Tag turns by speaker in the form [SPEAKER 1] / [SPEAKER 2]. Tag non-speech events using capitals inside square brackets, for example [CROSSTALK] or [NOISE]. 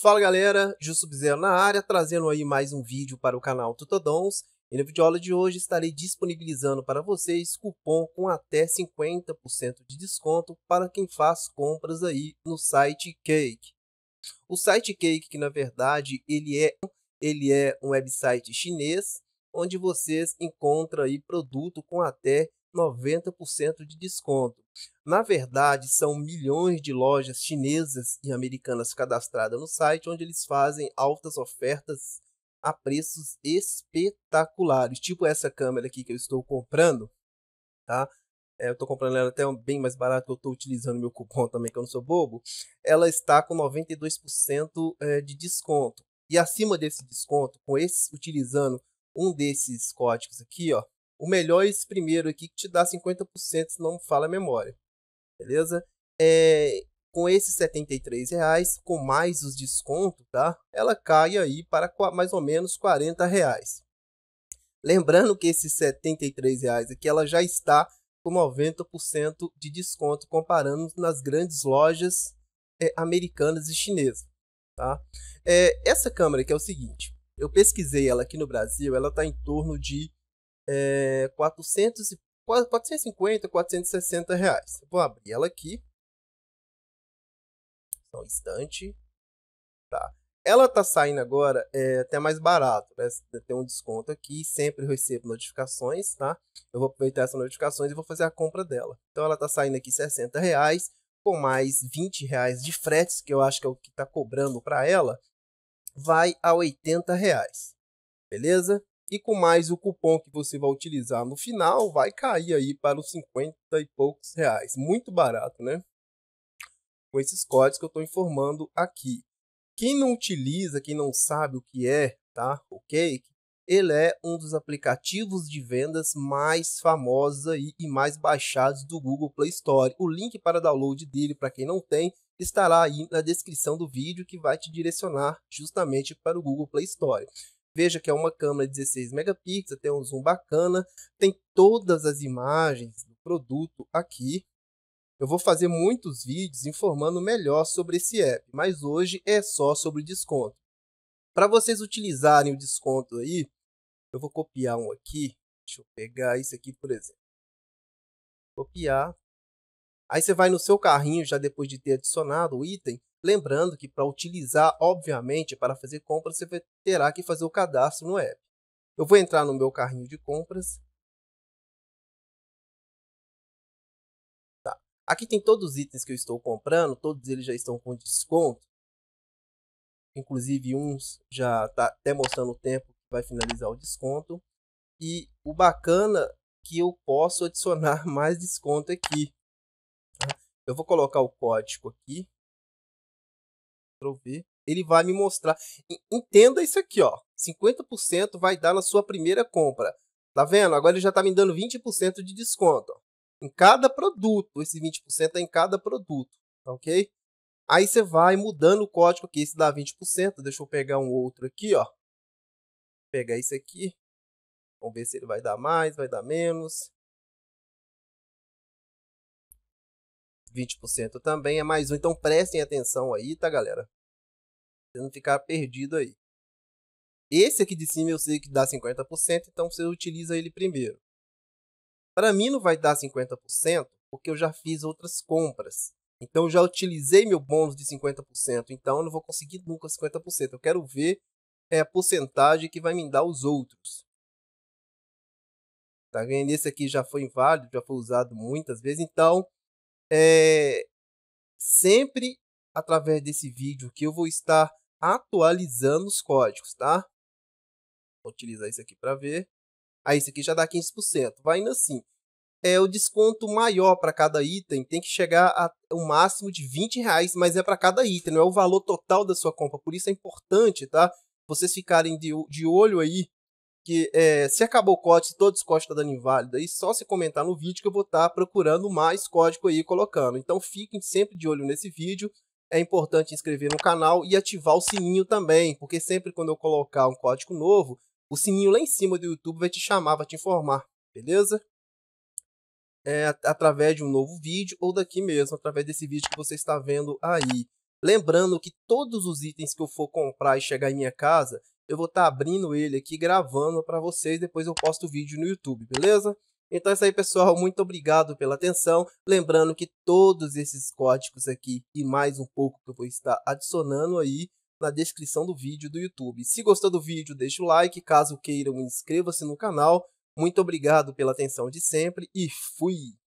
[SPEAKER 1] Fala galera, Ju Sub-Zero na área, trazendo aí mais um vídeo para o canal Tutodons. E vídeo aula de hoje estarei disponibilizando para vocês cupom com até 50% de desconto para quem faz compras aí no site Cake. O site Cake, que na verdade ele é, ele é um website chinês, onde vocês encontram aí produto com até 90% de desconto. Na verdade, são milhões de lojas chinesas e americanas cadastradas no site, onde eles fazem altas ofertas a preços espetaculares. Tipo essa câmera aqui que eu estou comprando, tá? É, eu estou comprando ela até bem mais barato que eu estou utilizando meu cupom também, que eu não sou bobo. Ela está com 92% é, de desconto. E acima desse desconto, com esse, utilizando um desses códigos aqui, ó, o melhor é esse primeiro aqui que te dá 50% se não fala a memória. Beleza? É, com esses 73 reais, com mais os descontos, tá? Ela cai aí para mais ou menos 40 reais. Lembrando que esses 73 reais aqui, ela já está com 90% de desconto comparando nas grandes lojas é, americanas e chinesas, tá? É, essa câmera aqui é o seguinte, eu pesquisei ela aqui no Brasil, ela está em torno de é, 400 e, 450, 460 reais. Vou abrir ela aqui. Só um instante. Tá. Ela tá saindo agora é, até mais barato, né? Tem um desconto aqui, sempre recebo notificações, tá? Eu vou aproveitar essas notificações e vou fazer a compra dela. Então ela tá saindo aqui 60 reais, com mais 20 reais de fretes, que eu acho que é o que está cobrando para ela, vai a 80 reais, beleza? E com mais o cupom que você vai utilizar no final, vai cair aí para os 50 e poucos reais. Muito barato, né? Com esses códigos que eu estou informando aqui. Quem não utiliza, quem não sabe o que é, tá? O Cake, ele é um dos aplicativos de vendas mais famosos aí e mais baixados do Google Play Store. O link para download dele, para quem não tem, estará aí na descrição do vídeo que vai te direcionar justamente para o Google Play Store. Veja que é uma câmera de 16 megapixels, tem um zoom bacana, tem todas as imagens do produto aqui. Eu vou fazer muitos vídeos informando melhor sobre esse app, mas hoje é só sobre desconto. Para vocês utilizarem o desconto aí, eu vou copiar um aqui. Deixa eu pegar isso aqui, por exemplo. Copiar. Aí você vai no seu carrinho, já depois de ter adicionado o item, Lembrando que para utilizar, obviamente, para fazer compras, você vai, terá que fazer o cadastro no app. Eu vou entrar no meu carrinho de compras. Tá. Aqui tem todos os itens que eu estou comprando, todos eles já estão com desconto. Inclusive uns já está até mostrando o tempo que vai finalizar o desconto. E o bacana que eu posso adicionar [LAUGHS] mais desconto aqui. Tá? Eu vou colocar o código aqui para V, Ele vai me mostrar. Entenda isso aqui, ó. 50% vai dar na sua primeira compra. Tá vendo? Agora ele já tá me dando 20% de desconto. Ó. Em cada produto. Esse 20% é em cada produto. Tá ok? Aí você vai mudando o código aqui. Esse dá 20%. Deixa eu pegar um outro aqui, ó. pegar esse aqui. Vamos ver se ele vai dar mais, vai dar menos. 20% também é mais um. Então prestem atenção aí, tá, galera? Pra não ficar perdido aí. Esse aqui de cima eu sei que dá 50%, então você utiliza ele primeiro. Para mim não vai dar 50%, porque eu já fiz outras compras. Então eu já utilizei meu bônus de 50%, então eu não vou conseguir nunca 50%. Eu quero ver é, a porcentagem que vai me dar os outros. Tá vendo? Esse aqui já foi inválido, já foi usado muitas vezes, então é, sempre através desse vídeo que eu vou estar atualizando os códigos, tá? Vou utilizar isso aqui para ver. Aí, ah, isso aqui já dá 15%. Vai indo assim. É, o desconto maior para cada item tem que chegar a um máximo de 20 reais, mas é para cada item, não é o valor total da sua compra. Por isso é importante, tá? Vocês ficarem de, de olho aí porque é, se acabou o código, se os códigos estão dando inválido, aí só se comentar no vídeo que eu vou estar tá procurando mais código aí colocando. Então fiquem sempre de olho nesse vídeo. É importante inscrever no canal e ativar o sininho também, porque sempre quando eu colocar um código novo, o sininho lá em cima do YouTube vai te chamar, vai te informar, beleza? É, através de um novo vídeo ou daqui mesmo, através desse vídeo que você está vendo aí. Lembrando que todos os itens que eu for comprar e chegar em minha casa, eu vou estar tá abrindo ele aqui, gravando para vocês, depois eu posto o vídeo no YouTube, beleza? Então é isso aí, pessoal. Muito obrigado pela atenção. Lembrando que todos esses códigos aqui e mais um pouco que eu vou estar adicionando aí na descrição do vídeo do YouTube. Se gostou do vídeo, deixa o like. Caso queiram, inscreva-se no canal. Muito obrigado pela atenção de sempre e fui!